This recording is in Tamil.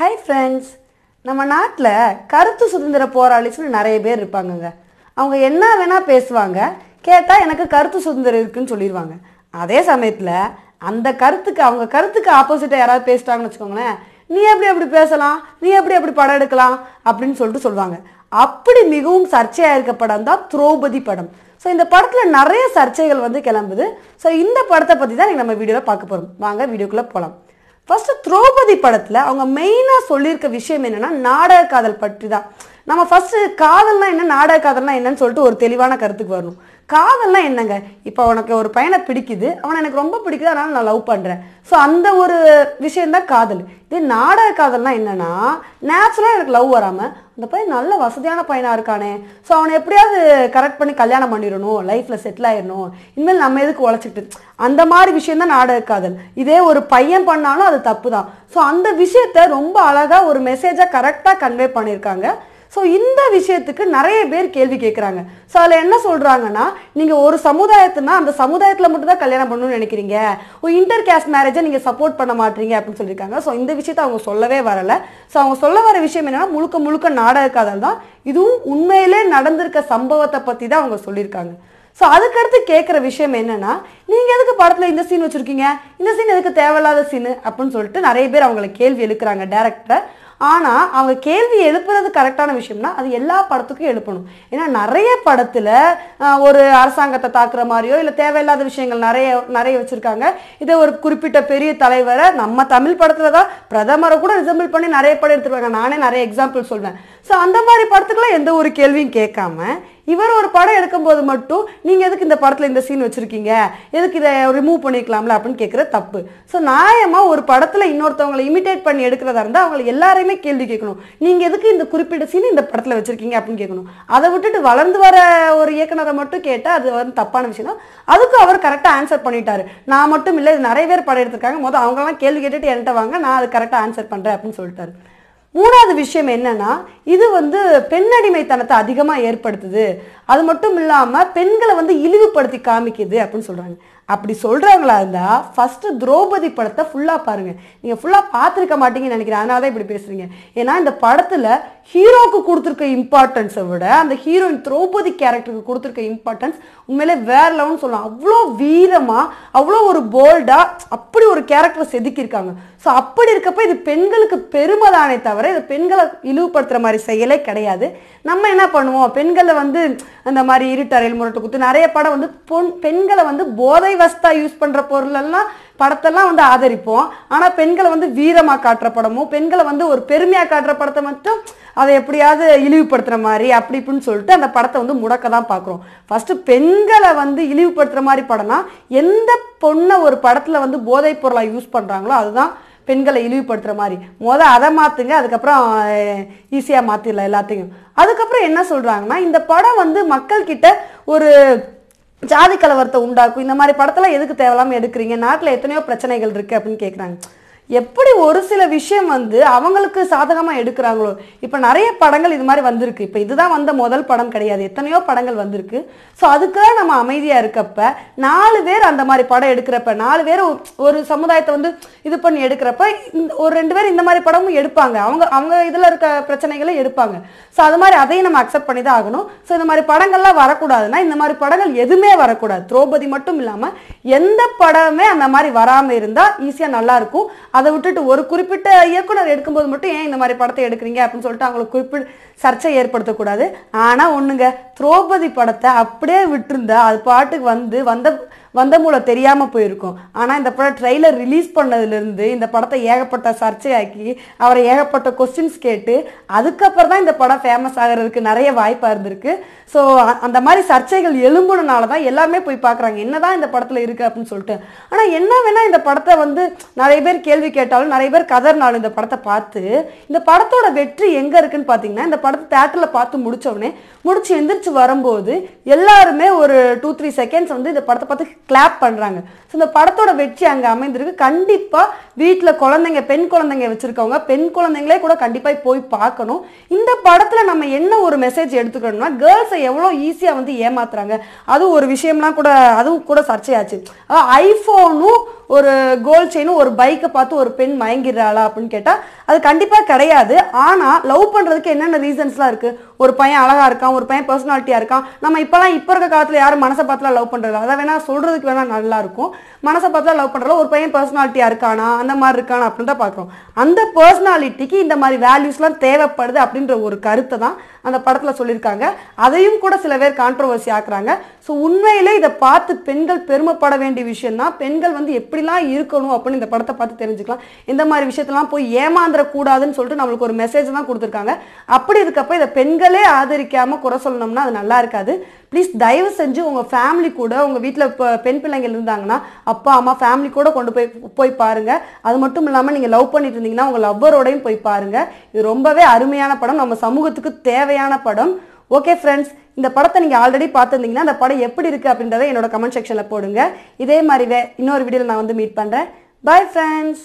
ஹாய் ஃப்ரெண்ட்ஸ் நம்ம நாட்டில் கருத்து சுதந்திர போராளி சொல்லி நிறைய பேர் இருப்பாங்கங்க அவங்க என்ன வேணால் பேசுவாங்க கேட்டால் எனக்கு கருத்து சுதந்திரம் இருக்குன்னு சொல்லிடுவாங்க அதே சமயத்தில் அந்த கருத்துக்கு அவங்க கருத்துக்கு ஆப்போசிட்டாக யாராவது பேசிட்டாங்கன்னு வச்சுக்கோங்களேன் நீ எப்படி அப்படி பேசலாம் நீ எப்படி அப்படி படம் எடுக்கலாம் அப்படின்னு சொல்லிட்டு சொல்லுவாங்க அப்படி மிகவும் சர்ச்சையாக இருக்க படம் தான் திரௌபதி படம் ஸோ இந்த படத்தில் நிறைய சர்ச்சைகள் வந்து கிளம்புது ஸோ இந்த படத்தை பற்றி தான் நம்ம வீடியோவில் பார்க்க போகிறோம் வாங்க வீடியோக்குள்ளே போகலாம் ஃபர்ஸ்ட் திரௌபதி படத்தில் அவங்க மெயினாக சொல்லியிருக்க விஷயம் என்னென்னா நாடக காதல் பற்றி தான் நம்ம ஃபஸ்ட்டு காதல்னா என்ன நாடக காதல்னா என்னன்னு சொல்லிட்டு ஒரு தெளிவான கருத்துக்கு வரணும் காதல்னா என்னங்க இப்போ உனக்கு ஒரு பையனை பிடிக்குது அவனை எனக்கு ரொம்ப பிடிக்குது அதனால் நான் லவ் பண்ணுறேன் ஸோ அந்த ஒரு விஷயந்தான் காதல் இதே நாடக காதல்னா என்னென்னா நேச்சுரலாக எனக்கு லவ் வராமல் அந்த பையன் நல்ல வசதியான பையனாக இருக்கானே ஸோ அவனை எப்படியாவது கரெக்ட் பண்ணி கல்யாணம் பண்ணிடணும் லைஃப்பில் செட்டில் ஆயிடணும் இனிமேல் நம்ம எதுக்கு உழைச்சிட்டு அந்த மாதிரி விஷயந்தான் நாடக காதல் இதே ஒரு பையன் பண்ணாலும் அது தப்பு தான் ஸோ அந்த விஷயத்த ரொம்ப அழகாக ஒரு மெசேஜாக கரெக்டாக கன்வே பண்ணியிருக்காங்க ஸோ இந்த விஷயத்துக்கு நிறைய பேர் கேள்வி கேட்குறாங்க ஸோ அதில் என்ன சொல்கிறாங்கன்னா நீங்கள் ஒரு சமுதாயத்துனா அந்த சமுதாயத்தில் மட்டும் தான் கல்யாணம் பண்ணணும்னு நினைக்கிறீங்க ஒரு இன்டர் கேஸ்ட் மேரேஜை நீங்கள் சப்போர்ட் பண்ண மாட்டீங்க அப்படின்னு சொல்லியிருக்காங்க ஸோ இந்த விஷயத்த அவங்க சொல்லவே வரலை ஸோ அவங்க சொல்ல வர விஷயம் என்னென்னா முழுக்க முழுக்க நாடக தான் இதுவும் உண்மையிலே நடந்திருக்க சம்பவத்தை பற்றி தான் அவங்க சொல்லியிருக்காங்க ஸோ அதுக்கடுத்து கேட்குற விஷயம் என்னென்னா நீங்கள் எதுக்கு படத்தில் இந்த சீன் வச்சுருக்கீங்க இந்த சீன் எதுக்கு தேவையில்லாத சீனு அப்படின்னு சொல்லிட்டு நிறைய பேர் அவங்களை கேள்வி எழுக்கிறாங்க டேரக்டரை ஆனால் அவங்க கேள்வி எழுப்புறது கரெக்டான விஷயம்னா அது எல்லா படத்துக்கும் எழுப்பணும் ஏன்னா நிறைய படத்தில் ஒரு அரசாங்கத்தை தாக்குற மாதிரியோ இல்லை தேவையில்லாத விஷயங்கள் நிறைய நிறைய வச்சுருக்காங்க இதை ஒரு குறிப்பிட்ட பெரிய தலைவரை நம்ம தமிழ் படத்தில் தான் பிரதமரை கூட ரிசம்பிள் பண்ணி நிறைய படம் எடுத்துருவாங்க நானே நிறைய எக்ஸாம்பிள் சொல்வேன் ஸோ அந்த மாதிரி படத்துக்குலாம் எந்த ஒரு கேள்வியும் கேட்காம இவர் ஒரு படம் எடுக்கும்போது மட்டும் நீங்கள் எதுக்கு இந்த படத்தில் இந்த சீன் வச்சுருக்கீங்க எதுக்கு இதை ரிமூவ் பண்ணிக்கலாம்ல அப்படின்னு கேட்குற தப்பு ஸோ நியாயமாக ஒரு படத்தில் இன்னொருத்தவங்களை இமிடேட் பண்ணி எடுக்கிறதா இருந்தால் அவங்கள எல்லாரையுமே கேள்வி கேட்கணும் நீங்கள் எதுக்கு இந்த குறிப்பிட்ட சீன் இந்த படத்தில் வச்சுருக்கீங்க அப்படின்னு கேட்கணும் அதை விட்டுட்டு வளர்ந்து வர ஒரு இயக்குனரை மட்டும் கேட்டால் அது வந்து தப்பான விஷயம் தான் அதுக்கும் அவர் கரெக்டாக ஆன்சர் பண்ணிட்டாரு நான் மட்டும் இல்லை இது நிறைய பேர் படம் எடுத்திருக்காங்க மொதல் அவங்களாம் கேள்வி கேட்டுட்டு என்கிட்ட வாங்க நான் அது கரெக்டாக ஆன்சர் பண்ணுறேன் அப்படின்னு சொல்லிட்டாரு மூணாவது விஷயம் என்னன்னா இது வந்து பெண்ணடிமைத்தனத்தை அதிகமாக ஏற்படுத்துது அது மட்டும் இல்லாமல் பெண்களை வந்து இழிவுபடுத்தி காமிக்குது அப்படின்னு சொல்கிறாங்க அப்படி சொல்கிறவங்களா இருந்தால் ஃபஸ்ட்டு திரௌபதி படத்தை ஃபுல்லாக பாருங்கள் நீங்கள் ஃபுல்லாக பார்த்துருக்க மாட்டீங்கன்னு நினைக்கிறேன் அதனால தான் இப்படி பேசுகிறீங்க ஏன்னா இந்த படத்தில் ஹீரோக்கு கொடுத்துருக்க இம்பார்ட்டன்ஸை விட அந்த ஹீரோயின் திரௌபதி கேரக்டருக்கு கொடுத்துருக்க இம்பார்ட்டன்ஸ் உண்மையிலே வேற லெவல்னு சொல்லலாம் அவ்வளோ வீரமாக அவ்வளோ ஒரு போல்டாக அப்படி ஒரு கேரக்டரை செதுக்கியிருக்காங்க ஸோ அப்படி இருக்கப்ப இது பெண்களுக்கு பெருமை தானே தவிர இது பெண்களை இழிவுபடுத்துகிற மாதிரி செயலே கிடையாது நம்ம என்ன பண்ணுவோம் பெண்களை வந்து அந்த மாதிரி இருட்டறையில் முரட்டு குத்து நிறைய படம் வந்து பொன் பெண்களை வந்து போதை வஸ்தா யூஸ் பண்ணுற பொருளெல்லாம் படத்தெல்லாம் வந்து ஆதரிப்போம் ஆனால் பெண்களை வந்து வீரமாக காட்டுற படமும் பெண்களை வந்து ஒரு பெருமையாக காட்டுற படத்தை மட்டும் அதை எப்படியாவது இழிவுபடுத்துகிற மாதிரி அப்படி இப்படின்னு சொல்லிட்டு அந்த படத்தை வந்து முடக்க தான் பார்க்குறோம் ஃபஸ்ட்டு பெண்களை வந்து இழிவுபடுத்துகிற மாதிரி படம்னா எந்த பொண்ணை ஒரு படத்தில் வந்து போதைப் பொருளாக யூஸ் பண்ணுறாங்களோ அதுதான் பெண்களை இழிவுபடுத்துகிற மாதிரி மொதல் அதை மாற்றுங்க அதுக்கப்புறம் ஈஸியாக மாற்றிடலாம் எல்லாத்தையும் அதுக்கப்புறம் என்ன சொல்கிறாங்கன்னா இந்த படம் வந்து மக்கள்கிட்ட ஒரு ஜாதி கலவரத்தை உண்டாக்கும் இந்த மாதிரி படத்தெல்லாம் எதுக்கு தேவையில்லாமல் எடுக்கிறீங்க நாட்டில் எத்தனையோ பிரச்சனைகள் இருக்குது அப்படின்னு கேட்குறாங்க எப்படி ஒரு சில விஷயம் வந்து அவங்களுக்கு சாதகமாக எடுக்கிறாங்களோ இப்போ நிறைய படங்கள் இது மாதிரி வந்திருக்கு இப்போ இதுதான் வந்த முதல் படம் கிடையாது எத்தனையோ படங்கள் வந்திருக்கு ஸோ அதுக்காக நம்ம அமைதியாக இருக்கப்ப நாலு பேர் அந்த மாதிரி படம் எடுக்கிறப்ப நாலு பேர் ஒரு சமுதாயத்தை வந்து இது பண்ணி எடுக்கிறப்ப ஒரு ரெண்டு பேர் இந்த மாதிரி படமும் எடுப்பாங்க அவங்க அவங்க இதில் இருக்க பிரச்சனைகளை எடுப்பாங்க ஸோ அது மாதிரி அதையும் நம்ம அக்செப்ட் பண்ணி தான் ஆகணும் ஸோ இந்த மாதிரி படங்கள்லாம் வரக்கூடாதுன்னா இந்த மாதிரி படங்கள் எதுவுமே வரக்கூடாது திரௌபதி மட்டும் இல்லாமல் எந்த படமே அந்த மாதிரி வராமல் இருந்தால் ஈஸியாக நல்லாயிருக்கும் அதை விட்டுட்டு ஒரு குறிப்பிட்ட இயக்குனர் எடுக்கும்போது மட்டும் ஏன் இந்த மாதிரி படத்தை எடுக்கிறீங்க அப்படின்னு சொல்லிட்டு அவங்களுக்கு குறிப்பிட் சர்ச்சை ஏற்படுத்தக்கூடாது ஆனால் ஒன்றுங்க திரௌபதி படத்தை அப்படியே விட்டுருந்தா அது பாட்டுக்கு வந்து வந்த வந்த மூலம் தெரியாமல் போயிருக்கும் ஆனால் இந்த படம் ட்ரெய்லர் ரிலீஸ் பண்ணதுலேருந்து இந்த படத்தை ஏகப்பட்ட சர்ச்சையாக்கி அவரை ஏகப்பட்ட கொஸ்டின்ஸ் கேட்டு அதுக்கப்புறம் தான் இந்த படம் ஃபேமஸ் ஆகிறதுக்கு நிறைய வாய்ப்பாக இருந்திருக்கு ஸோ அந்த மாதிரி சர்ச்சைகள் எழும்புனனால தான் எல்லாமே போய் பார்க்குறாங்க என்ன தான் இந்த படத்தில் இருக்குது அப்படின்னு சொல்லிட்டு ஆனால் என்ன வேணா இந்த படத்தை வந்து நிறைய பேர் கேள்வி கேட்டாலும் நிறைய பேர் கதர்னாலும் இந்த படத்தை பார்த்து இந்த படத்தோட வெற்றி எங்கே இருக்குன்னு பார்த்தீங்கன்னா இந்த படத்தை தேட்டரில் பார்த்து முடிச்சவொடனே முடிச்சு எந்திரிச்சு வரும்போது எல்லாருமே ஒரு டூ த்ரீ செகண்ட்ஸ் வந்து இந்த படத்தை பார்த்து கிளாப் பண்ணுறாங்க ஸோ இந்த படத்தோட வெற்றி அங்கே அமைந்திருக்கு கண்டிப்பாக வீட்டில் குழந்தைங்க பெண் குழந்தைங்க வச்சுருக்கவங்க பெண் குழந்தைங்களே கூட கண்டிப்பாக போய் பார்க்கணும் இந்த படத்தில் நம்ம என்ன ஒரு மெசேஜ் எடுத்துக்கணும்னா கேர்ள்ஸை எவ்வளோ ஈஸியாக வந்து ஏமாத்துறாங்க அதுவும் ஒரு விஷயம்லாம் கூட அதுவும் கூட சர்ச்சையாச்சு ஐஃபோனும் ஒரு கோல்ட் செயினும் ஒரு பைக்கை பார்த்து ஒரு பெண் மயங்கிடுறாளா அப்படின்னு கேட்டால் அது கண்டிப்பாக கிடையாது ஆனால் லவ் பண்ணுறதுக்கு என்னென்ன ரீசன்ஸ்லாம் இருக்குது ஒரு பையன் அழகாக இருக்கான் ஒரு பையன் பர்சனாலிட்டியாக இருக்கான் நம்ம இப்போலாம் இப்போ இருக்க காலத்தில் யாரும் மனசை பார்த்துலாம் லவ் பண்ணுறது அதை வேணால் சொல்கிறதுக்கு வேணால் நல்லாயிருக்கும் மனசை பார்த்துலாம் லவ் பண்ணுறதுல ஒரு பையன் பர்சனாலிட்டியாக இருக்கானா அந்த மாதிரி இருக்கானா அப்படின்னு தான் பார்க்குறோம் அந்த பர்சனாலிட்டிக்கு இந்த மாதிரி வேல்யூஸ்லாம் தேவைப்படுது அப்படின்ற ஒரு கருத்தை தான் அந்த படத்தில் சொல்லியிருக்காங்க அதையும் கூட சில பேர் கான்ட்ரவர்சி ஆக்குறாங்க ஸோ உண்மையிலே இதை பார்த்து பெண்கள் பெருமைப்பட வேண்டிய விஷயம் தான் பெண்கள் வந்து எப்படி இப்படிலாம் இருக்கணும் அப்படின்னு இந்த படத்தை பார்த்து தெரிஞ்சுக்கலாம் இந்த மாதிரி விஷயத்தெல்லாம் போய் ஏமாந்துடக்கூடாதுன்னு சொல்லிட்டு நம்மளுக்கு ஒரு மெசேஜ் தான் கொடுத்துருக்காங்க அப்படி இருக்கப்ப இதை பெண்களே ஆதரிக்காமல் குறை சொல்லணும்னா அது நல்லா இருக்காது ப்ளீஸ் தயவு செஞ்சு உங்கள் ஃபேமிலி கூட உங்கள் வீட்டில் இப்போ பெண் பிள்ளைங்க இருந்தாங்கன்னா அப்பா அம்மா ஃபேமிலி கூட கொண்டு போய் போய் பாருங்கள் அது மட்டும் இல்லாமல் நீங்கள் லவ் பண்ணிட்டு இருந்தீங்கன்னா உங்கள் லவ்வரோடையும் போய் பாருங்கள் இது ரொம்பவே அருமையான படம் நம்ம சமூகத்துக்கு தேவையான படம் ஓகே ஃப்ரெண்ட்ஸ் இந்த படத்தை நீங்கள் ஆல்ரெடி பார்த்துருந்தீங்கன்னா அந்த படம் எப்படி இருக்குது அப்படின்றத என்னோட கமெண்ட் செக்ஷனில் போடுங்க இதே மாதிரி இன்னொரு வீடியோவில் நான் வந்து மீட் பண்ணுறேன் பாய் ஃப்ரெண்ட்ஸ்